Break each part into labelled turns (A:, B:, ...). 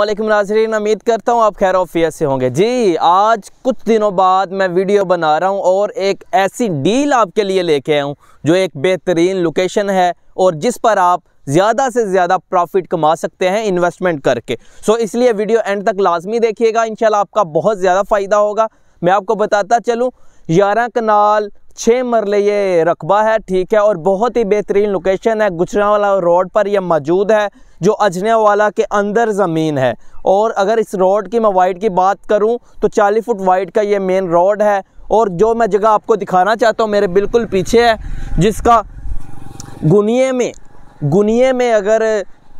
A: वालेकुम नाजरीन उम्मीद करता हूँ आप खैर ऑफिया से होंगे जी आज कुछ दिनों बाद मैं वीडियो बना रहा हूँ और एक ऐसी डील आपके लिए लेके आया हूँ जो एक बेहतरीन लोकेशन है और जिस पर आप ज़्यादा से ज़्यादा प्रॉफिट कमा सकते हैं इन्वेस्टमेंट करके सो इसलिए वीडियो एंड तक लाजमी देखिएगा इन आपका बहुत ज़्यादा फ़ायदा होगा मैं आपको बताता चलूँ ग्यारह कनाल छः मरले ये रकबा है ठीक है और बहुत ही बेहतरीन लोकेशन है गुजरावाला रोड पर यह मौजूद है जो अजने वाला के अंदर ज़मीन है और अगर इस रोड की मैं वाइट की बात करूं तो 40 फुट वाइट का ये मेन रोड है और जो मैं जगह आपको दिखाना चाहता हूं मेरे बिल्कुल पीछे है जिसका गुनिए में गुनिए में अगर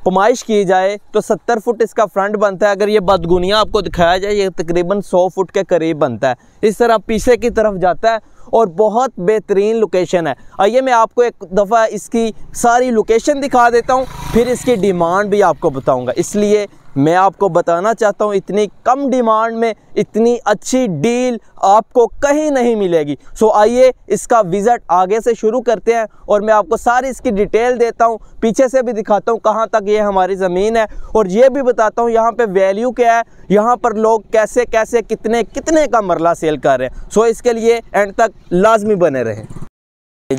A: पमाइश की जाए तो 70 फुट इसका फ्रंट बनता है अगर ये बदगुनिया आपको दिखाया जाए ये तकरीबन 100 फुट के करीब बनता है इस तरह पीछे की तरफ जाता है और बहुत बेहतरीन लोकेशन है आइए मैं आपको एक दफ़ा इसकी सारी लोकेशन दिखा देता हूँ फिर इसकी डिमांड भी आपको बताऊँगा इसलिए मैं आपको बताना चाहता हूँ इतनी कम डिमांड में इतनी अच्छी डील आपको कहीं नहीं मिलेगी सो आइए इसका विज़िट आगे से शुरू करते हैं और मैं आपको सारी इसकी डिटेल देता हूँ पीछे से भी दिखाता हूँ कहाँ तक ये हमारी ज़मीन है और ये भी बताता हूँ यहाँ पे वैल्यू क्या है यहाँ पर लोग कैसे कैसे कितने कितने का मरला सेल कर रहे हैं सो इसके लिए एंड तक लाजमी बने रहें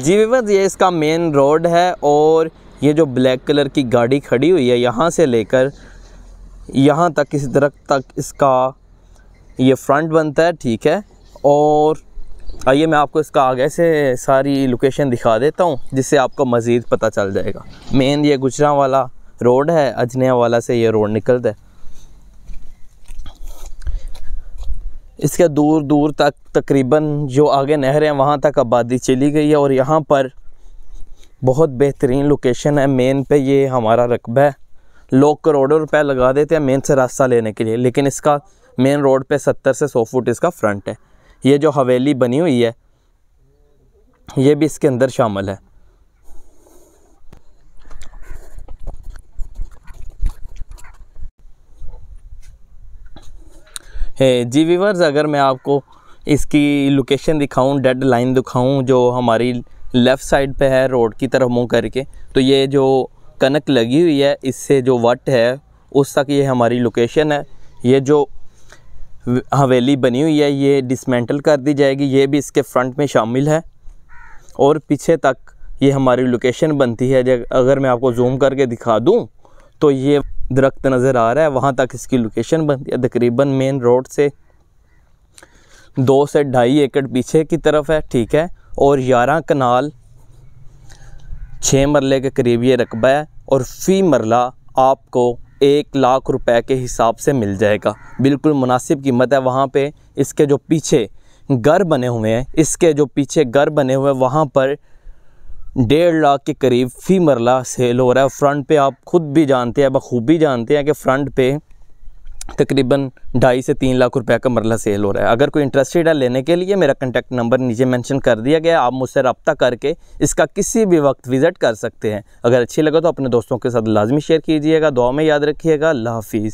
A: जी विवर ये इसका मेन रोड है और ये जो ब्लैक कलर की गाड़ी खड़ी हुई है यहाँ से लेकर यहाँ तक इस दरख्त तक इसका ये फ्रंट बनता है ठीक है और आइए मैं आपको इसका आगे से सारी लोकेशन दिखा देता हूँ जिससे आपको मज़ीद पता चल जाएगा मेन ये गुजरा वाला रोड है अजनिया वाला से ये रोड निकलता है इसके दूर दूर तक तकरीबन जो आगे नहर हैं वहाँ तक आबादी चली गई है और यहाँ पर बहुत बेहतरीन लोकेशन है मेन पे ये हमारा रकबा है लोग करोड़ों रुपए लगा देते हैं मेन से रास्ता लेने के लिए लेकिन इसका मेन रोड पे सत्तर से सौ फुट इसका फ्रंट है ये जो हवेली बनी हुई है ये भी इसके अंदर शामिल है जी वीवर्स अगर मैं आपको इसकी लोकेशन दिखाऊं डेड लाइन दिखाऊं जो हमारी लेफ़्ट साइड पे है रोड की तरफ मुंह करके तो ये जो कनक लगी हुई है इससे जो वट है उस तक ये हमारी लोकेशन है ये जो हवेली बनी हुई है ये डिसमेंटल कर दी जाएगी ये भी इसके फ्रंट में शामिल है और पीछे तक ये हमारी लोकेशन बनती है अगर मैं आपको जूम करके दिखा दूँ तो ये दरख्त नज़र आ रहा है वहाँ तक इसकी लोकेशन बनती है तकरीबन मेन रोड से दो से ढाई एकड़ पीछे की तरफ है ठीक है और ग्यारह कनाल छः मरले के करीब ये रकबा है और फ़ी मरला आपको एक लाख रुपए के हिसाब से मिल जाएगा बिल्कुल मुनासिब कीमत है वहाँ पे इसके जो पीछे घर बने हुए हैं इसके जो पीछे घर बने हुए हैं वहाँ पर डेढ़ लाख के करीब फी मरला सेल हो रहा है फ्रंट पे आप खुद भी जानते हैं बखूबी जानते हैं कि फ़्रंट पे तकरीबन ढाई से तीन लाख रुपए का मरला सेल हो रहा है अगर कोई इंटरेस्टेड है लेने के लिए मेरा कंटेक्ट नंबर नीचे मेंशन कर दिया गया आप मुझसे रब्ता करके इसका किसी भी वक्त विज़िट कर सकते हैं अगर अच्छी लगा तो अपने दोस्तों के साथ लाजमी शेयर कीजिएगा दुआ में याद रखिएगा अल्लाह हाफिज़